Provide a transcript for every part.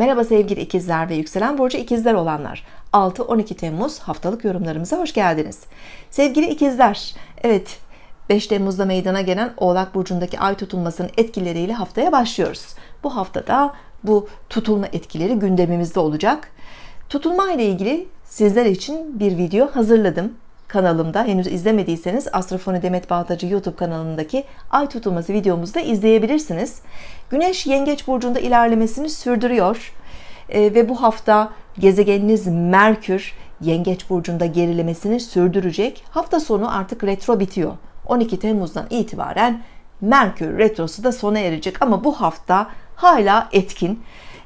Merhaba sevgili ikizler ve yükselen burcu ikizler olanlar. 6-12 Temmuz haftalık yorumlarımıza hoş geldiniz. Sevgili ikizler, evet 5 Temmuz'da meydana gelen Oğlak Burcu'ndaki ay tutulmasının etkileriyle haftaya başlıyoruz. Bu haftada bu tutulma etkileri gündemimizde olacak. Tutulma ile ilgili sizler için bir video hazırladım kanalımda henüz izlemediyseniz Astrofoni Demet Bağtacı YouTube kanalındaki Ay tutulması videomuzu da izleyebilirsiniz. Güneş Yengeç Burcu'nda ilerlemesini sürdürüyor e, ve bu hafta gezegeniniz Merkür Yengeç Burcu'nda gerilemesini sürdürecek. Hafta sonu artık retro bitiyor. 12 Temmuz'dan itibaren Merkür retrosu da sona erecek ama bu hafta hala etkin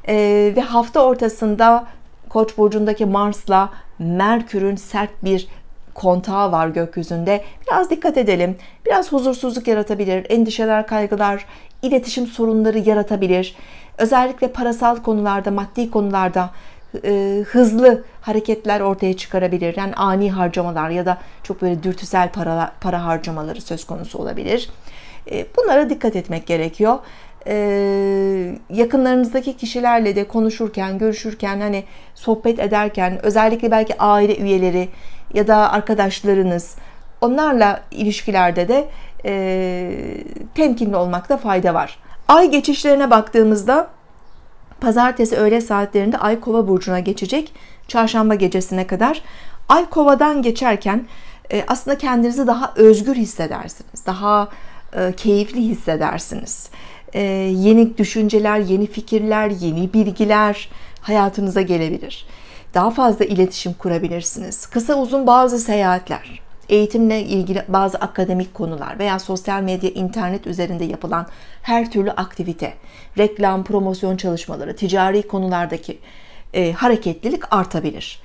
e, ve hafta ortasında Koç burcundaki Mars'la Merkür'ün sert bir kontağı var gökyüzünde. Biraz dikkat edelim. Biraz huzursuzluk yaratabilir, endişeler, kaygılar, iletişim sorunları yaratabilir. Özellikle parasal konularda, maddi konularda e, hızlı hareketler ortaya çıkarabilir. Yani ani harcamalar ya da çok böyle dürtüsel para, para harcamaları söz konusu olabilir. E, bunlara dikkat etmek gerekiyor. E, yakınlarınızdaki kişilerle de konuşurken, görüşürken, hani sohbet ederken, özellikle belki aile üyeleri ya da arkadaşlarınız onlarla ilişkilerde de e, temkinli olmakta fayda var. Ay geçişlerine baktığımızda pazartesi öğle saatlerinde Ay Kova burcuna geçecek. Çarşamba gecesine kadar Ay Kova'dan geçerken e, aslında kendinizi daha özgür hissedersiniz. Daha e, keyifli hissedersiniz. E, yeni düşünceler, yeni fikirler, yeni bilgiler hayatınıza gelebilir daha fazla iletişim kurabilirsiniz. Kısa uzun bazı seyahatler, eğitimle ilgili bazı akademik konular veya sosyal medya, internet üzerinde yapılan her türlü aktivite, reklam, promosyon çalışmaları, ticari konulardaki e, hareketlilik artabilir.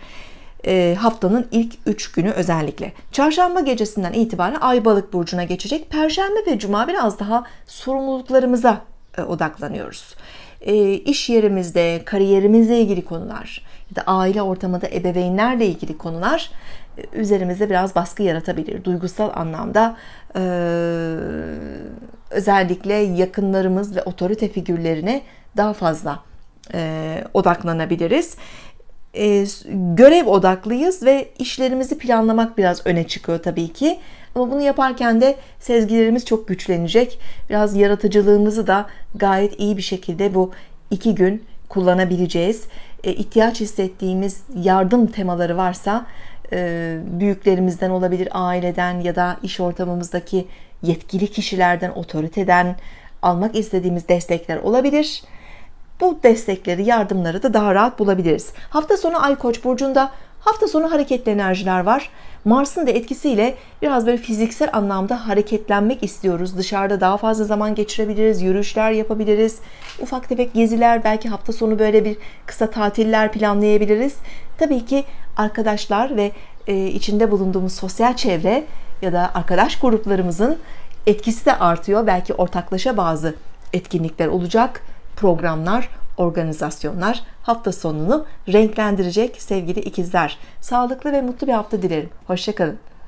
E, haftanın ilk 3 günü özellikle. Çarşamba gecesinden itibaren Ay Balık burcuna geçecek. Perşembe ve Cuma biraz daha sorumluluklarımıza e, odaklanıyoruz. Ee, iş yerimizde, kariyerimizle ilgili konular ya da aile ortamında ebeveynlerle ilgili konular e, üzerimizde biraz baskı yaratabilir. Duygusal anlamda e, özellikle yakınlarımız ve otorite figürlerine daha fazla e, odaklanabiliriz e, görev odaklıyız ve işlerimizi planlamak biraz öne çıkıyor tabii ki. Ama bunu yaparken de sezgilerimiz çok güçlenecek. Biraz yaratıcılığımızı da gayet iyi bir şekilde bu iki gün kullanabileceğiz. E, ihtiyaç hissettiğimiz yardım temaları varsa e, büyüklerimizden olabilir, aileden ya da iş ortamımızdaki yetkili kişilerden, otoriteden almak istediğimiz destekler olabilir bu destekleri, yardımları da daha rahat bulabiliriz. Hafta sonu Ay Koç burcunda hafta sonu hareketli enerjiler var. Mars'ın da etkisiyle biraz böyle fiziksel anlamda hareketlenmek istiyoruz. Dışarıda daha fazla zaman geçirebiliriz, yürüyüşler yapabiliriz. Ufak tefek geziler, belki hafta sonu böyle bir kısa tatiller planlayabiliriz. Tabii ki arkadaşlar ve e, içinde bulunduğumuz sosyal çevre ya da arkadaş gruplarımızın etkisi de artıyor. Belki ortaklaşa bazı etkinlikler olacak programlar, organizasyonlar hafta sonunu renklendirecek sevgili ikizler. Sağlıklı ve mutlu bir hafta dilerim. Hoşçakalın.